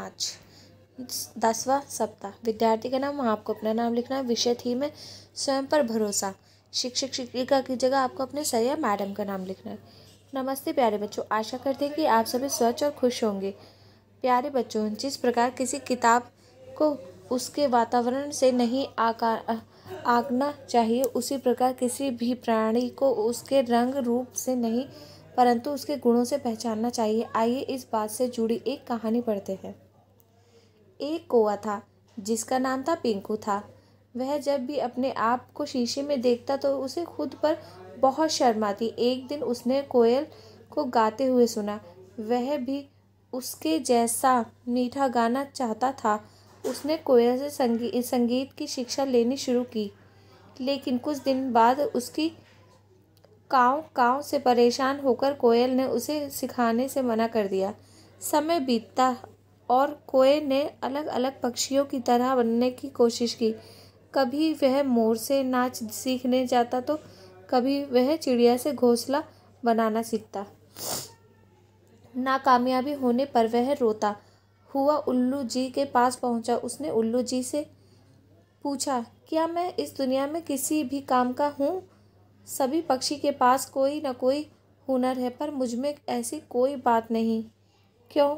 आज दसवा सप्ताह विद्यार्थी का नाम वहाँ आपको अपना नाम लिखना है विषय थीम है स्वयं पर भरोसा शिक्षक शिक्षिका की जगह आपको अपने सर या मैडम का नाम लिखना है नमस्ते प्यारे बच्चों आशा करते हैं कि आप सभी स्वच्छ और खुश होंगे प्यारे बच्चों जिस प्रकार किसी किताब को उसके वातावरण से नहीं आका आंकना चाहिए उसी प्रकार किसी भी प्राणी को उसके रंग रूप से नहीं परंतु उसके गुणों से पहचानना चाहिए आइए इस बात से जुड़ी एक कहानी पढ़ते हैं एक कौआ था जिसका नाम था पिंकू था वह जब भी अपने आप को शीशे में देखता तो उसे खुद पर बहुत शर्म आती एक दिन उसने कोयल को गाते हुए सुना वह भी उसके जैसा मीठा गाना चाहता था उसने कोयल से संगी, संगीत की शिक्षा लेनी शुरू की लेकिन कुछ दिन बाद उसकी काँव काँव से परेशान होकर कोयल ने उसे सिखाने से मना कर दिया समय बीतता और कोए ने अलग अलग पक्षियों की तरह बनने की कोशिश की कभी वह मोर से नाच सीखने जाता तो कभी वह चिड़िया से घोंसला बनाना सीखता नाकामयाबी होने पर वह रोता हुआ उल्लू जी के पास पहुंचा उसने उल्लू जी से पूछा क्या मैं इस दुनिया में किसी भी काम का हूँ सभी पक्षी के पास कोई ना कोई हुनर है पर मुझ में ऐसी कोई बात नहीं क्यों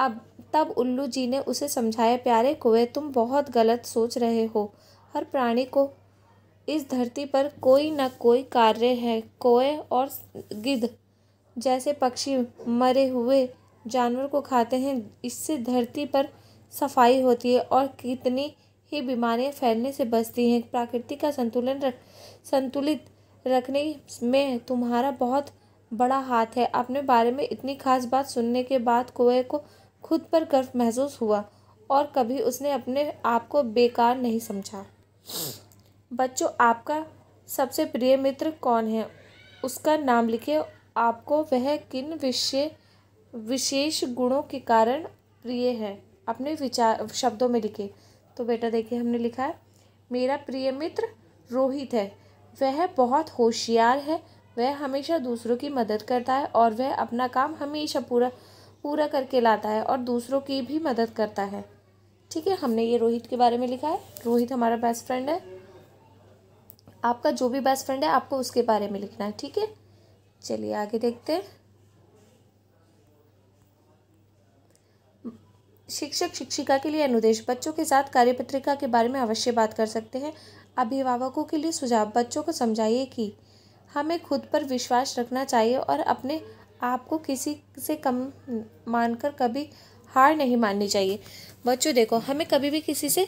अब तब उल्लू जी ने उसे समझाया प्यारे कोए तुम बहुत गलत सोच रहे हो हर प्राणी को इस धरती पर कोई न कोई कार्य है कोए और गिद्ध जैसे पक्षी मरे हुए जानवर को खाते हैं इससे धरती पर सफाई होती है और कितनी ही बीमारियां फैलने से बचती हैं प्रकृति का संतुलन रख संतुलित रखने में तुम्हारा बहुत बड़ा हाथ है अपने बारे में इतनी खास बात सुनने के बाद कोए को खुद पर गर्व महसूस हुआ और कभी उसने अपने आप को बेकार नहीं समझा बच्चों आपका सबसे प्रिय मित्र कौन है उसका नाम लिखे आपको वह किन विषय विशेष गुणों के कारण प्रिय है अपने विचार शब्दों में लिखे तो बेटा देखिए हमने लिखा है मेरा प्रिय मित्र रोहित है वह बहुत होशियार है वह हमेशा दूसरों की मदद करता है और वह अपना काम हमेशा पूरा पूरा करके लाता है और दूसरों की भी मदद करता है ठीक है हमने ये रोहित के बारे में लिखा है रोहित हमारा बेस्ट फ्रेंड है आपका जो भी बेस्ट फ्रेंड है आपको उसके बारे में लिखना है ठीक है चलिए आगे देखते हैं शिक्षक शिक्षिका के लिए अनुदेश बच्चों के साथ कार्यपत्रिका के बारे में अवश्य बात कर सकते हैं अभिभावकों के लिए सुझाव बच्चों को समझाइए कि हमें खुद पर विश्वास रखना चाहिए और अपने आपको किसी से कम मानकर कभी हार नहीं माननी चाहिए बच्चों देखो हमें कभी भी किसी से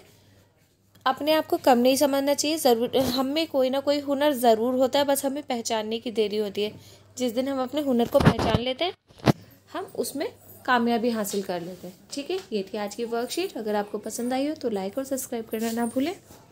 अपने आप को कम नहीं समझना चाहिए ज़रूर हमें कोई ना कोई हुनर ज़रूर होता है बस हमें पहचानने की देरी होती है जिस दिन हम अपने हुनर को पहचान लेते हैं हम उसमें कामयाबी हासिल कर लेते हैं ठीक है ये थी आज की वर्कशीट अगर आपको पसंद आई हो तो लाइक और सब्सक्राइब करना ना भूलें